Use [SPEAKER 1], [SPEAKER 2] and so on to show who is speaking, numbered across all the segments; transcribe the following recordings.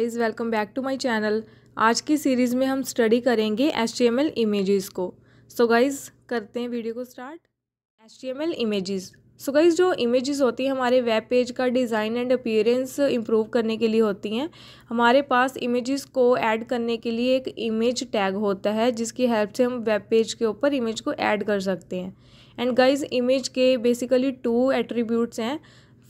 [SPEAKER 1] guys welcome back to my channel आज की series में हम स्टडी करेंगे H T M L images को सो so गाइस करते हैं वीडियो को start H T M L images so guys जो इमेजेस होती हैं हमारे वेब पेज का डिज़ाइन एंड अपीयरेंस इम्प्रूव करने के लिए होती हैं हमारे पास इमेजेस को ऐड करने के लिए एक इमेज टैग होता है जिसकी हेल्प से हम वेब पेज के ऊपर इमेज को ऐड कर सकते हैं एंड गाइज इमेज के बेसिकली टू एट्रीब्यूट्स हैं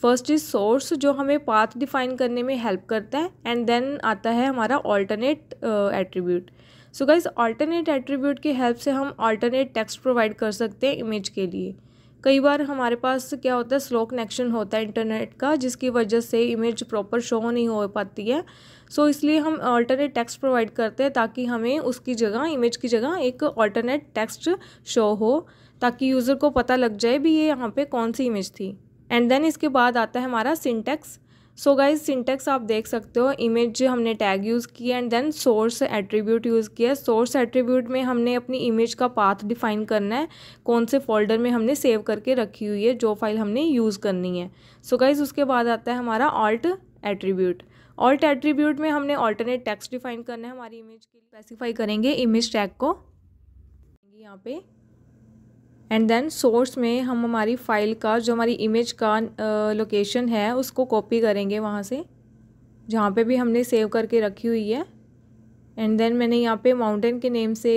[SPEAKER 1] फर्स्ट इज सोर्स जो हमें पाथ डिफाइन करने में हेल्प करता है एंड देन आता है हमारा alternate attribute so guys alternate attribute की हेल्प से हम ऑल्टरनेट टेक्स्ट प्रोवाइड कर सकते हैं इमेज के लिए कई बार हमारे पास क्या होता है स्लो कनेक्शन होता है इंटरनेट का जिसकी वजह से इमेज प्रॉपर शो नहीं हो पाती है सो so, इसलिए हम ऑल्टरनेट टेक्स्ट प्रोवाइड करते हैं ताकि हमें उसकी जगह इमेज की जगह एक ऑल्टरनेट टेक्स्ट शो हो ताकि यूज़र को पता लग जाए भी ये यहाँ पे कौन सी इमेज थी एंड देन इसके बाद आता है हमारा सिंटेक्स सो गाइज सिंटेक्स आप देख सकते हो इमेज हमने टैग यूज़ किया and then source attribute use किया सोर्स एट्रीब्यूट में हमने अपनी इमेज का पाथ डिफाइन करना है कौन से फोल्डर में हमने सेव करके रखी हुई है जो फाइल हमने यूज़ करनी है सो so गाइज उसके बाद आता है हमारा ऑल्ट एट्रीब्यूट ऑल्ट एट्रीब्यूट में हमने ऑल्टरनेट टैक्स डिफाइन करना है हमारी इमेज के लिए स्पेसिफाई करेंगे इमेज टैग को यहाँ पे एंड देन सोर्स में हम हमारी फ़ाइल का जो हमारी इमेज का लोकेशन है उसको कॉपी करेंगे वहाँ से जहाँ पे भी हमने सेव करके रखी हुई है एंड देन मैंने यहाँ पे माउंटेन के नेम से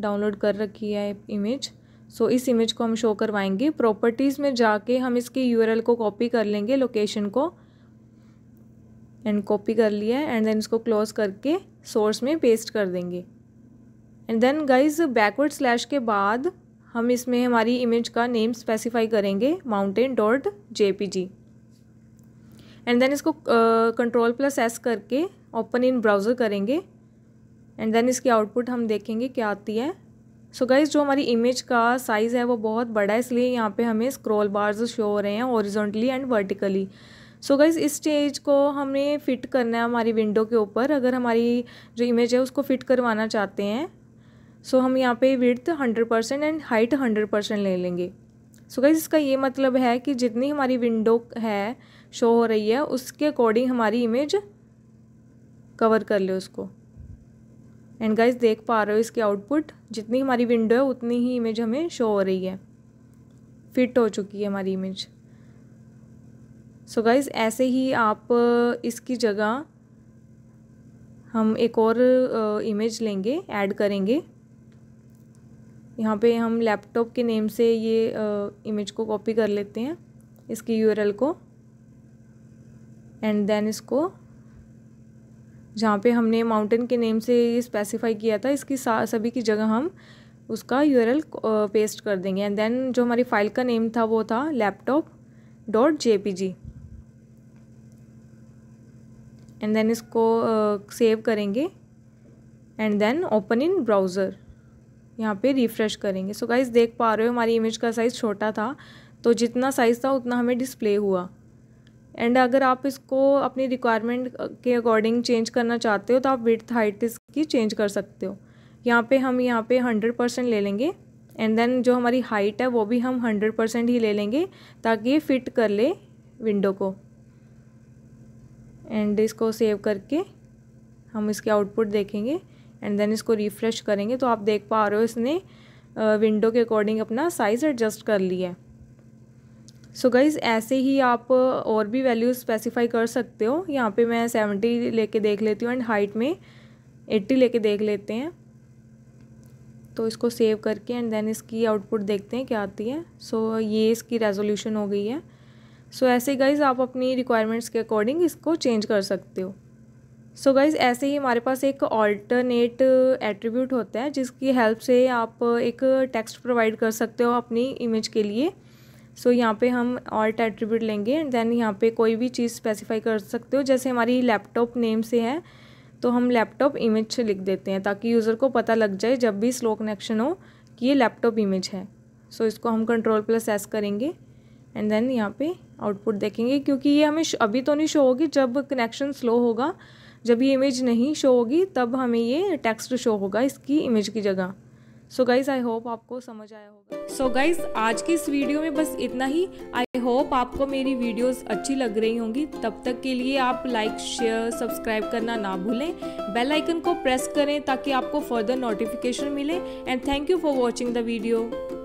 [SPEAKER 1] डाउनलोड कर रखी है इमेज सो so, इस इमेज को हम शो करवाएंगे प्रॉपर्टीज़ में जाके हम इसकी यूआरएल को कॉपी कर लेंगे लोकेशन को एंड कॉपी कर लिया एंड देन इसको क्लोज करके सोर्स में पेस्ट कर देंगे and then guys backward slash के बाद हम इसमें हमारी इमेज का नेम स्पेसिफाई करेंगे mountain dot J P G and then इसको कंट्रोल प्लस एस करके ओपन इन ब्राउज़र करेंगे एंड देन इसकी आउटपुट हम देखेंगे क्या आती है सो so गाइज जो हमारी इमेज का साइज़ है वो बहुत बड़ा है इसलिए यहाँ पे हमें स्क्रॉल बार्स शो हो रहे हैं horizontally and vertically so guys इस स्टेज को हमें फ़िट करना है हमारी विंडो के ऊपर अगर हमारी जो इमेज है उसको फ़िट करवाना चाहते हैं सो हम यहाँ पे width hundred percent and height hundred percent ले लेंगे सो so, गाइज इसका ये मतलब है कि जितनी हमारी विंडो है शो हो रही है उसके अकॉर्डिंग हमारी इमेज कवर कर ले उसको एंड गाइज देख पा रहे हो इसके आउटपुट जितनी हमारी विंडो है उतनी ही इमेज हमें शो हो रही है फिट हो चुकी है हमारी इमेज सो so गाइज़ ऐसे ही आप इसकी जगह हम एक और इमेज लेंगे ऐड करेंगे यहाँ पे हम लैपटॉप के नेम से ये इमेज को कॉपी कर लेते हैं इसकी यूआरएल को एंड देन इसको जहाँ पे हमने माउंटेन के नेम से ये स्पेसिफाई किया था इसकी सभी की जगह हम उसका यूआरएल पेस्ट कर देंगे एंड देन जो हमारी फ़ाइल का नेम था वो था laptop dot J P G and then इसको सेव uh, करेंगे and then open in browser यहाँ पे रिफ़्रेश करेंगे सो so गाइज़ देख पा रहे हो हमारी इमेज का साइज़ छोटा था तो जितना साइज़ था उतना हमें डिस्प्ले हुआ एंड अगर आप इसको अपनी रिक्वायरमेंट के अकॉर्डिंग चेंज करना चाहते हो तो आप विथ हाइट इसकी चेंज कर सकते हो यहाँ पे हम यहाँ पे हंड्रेड परसेंट ले लेंगे एंड देन जो हमारी हाइट है वो भी हम हंड्रेड परसेंट ही ले लेंगे ताकि ये फिट कर ले विंडो को एंड इसको सेव करके हम इसके आउटपुट देखेंगे एंड देन इसको रिफ़्रेश करेंगे तो आप देख पा रहे हो इसने विंडो के अकॉर्डिंग अपना साइज़ एडजस्ट कर लिया है सो so गाइज़ ऐसे ही आप और भी वैल्यूज स्पेसिफाई कर सकते हो यहाँ पे मैं सेवेंटी लेके देख लेती हूँ एंड हाइट में एट्टी लेके देख लेते हैं तो इसको सेव करके एंड देन इसकी आउटपुट देखते हैं क्या आती है सो so, ये इसकी रेजोल्यूशन हो गई है सो so, ऐसे गाइज आप अपनी रिक्वायरमेंट्स के अकॉर्डिंग इसको चेंज कर सकते हो सो so गाइज ऐसे ही हमारे पास एक ऑल्टरनेट एट्रीब्यूट होता है जिसकी हेल्प से आप एक टेक्स्ट प्रोवाइड कर सकते हो अपनी इमेज के लिए सो so, यहाँ पे हम ऑल्ट एट्रीब्यूट लेंगे एंड देन यहाँ पे कोई भी चीज़ स्पेसिफाई कर सकते हो जैसे हमारी लैपटॉप नेम से है तो हम लैपटॉप इमेज लिख देते हैं ताकि यूज़र को पता लग जाए जब भी स्लो कनेक्शन हो कि ये लैपटॉप इमेज है सो so, इसको हम कंट्रोल प्लस एस करेंगे एंड देन यहाँ पे आउटपुट देखेंगे क्योंकि ये हमें अभी तो नहीं शो होगी जब कनेक्शन स्लो होगा जब ये इमेज नहीं शो होगी तब हमें ये टेक्स्ट शो होगा इसकी इमेज की जगह सो गाइज आई होप आपको समझ आया होगा सो so गाइज आज की इस वीडियो में बस इतना ही आई होप आपको मेरी वीडियोस अच्छी लग रही होंगी तब तक के लिए आप लाइक शेयर सब्सक्राइब करना ना भूलें बेल आइकन को प्रेस करें ताकि आपको फर्दर नोटिफिकेशन मिले and thank you for watching the video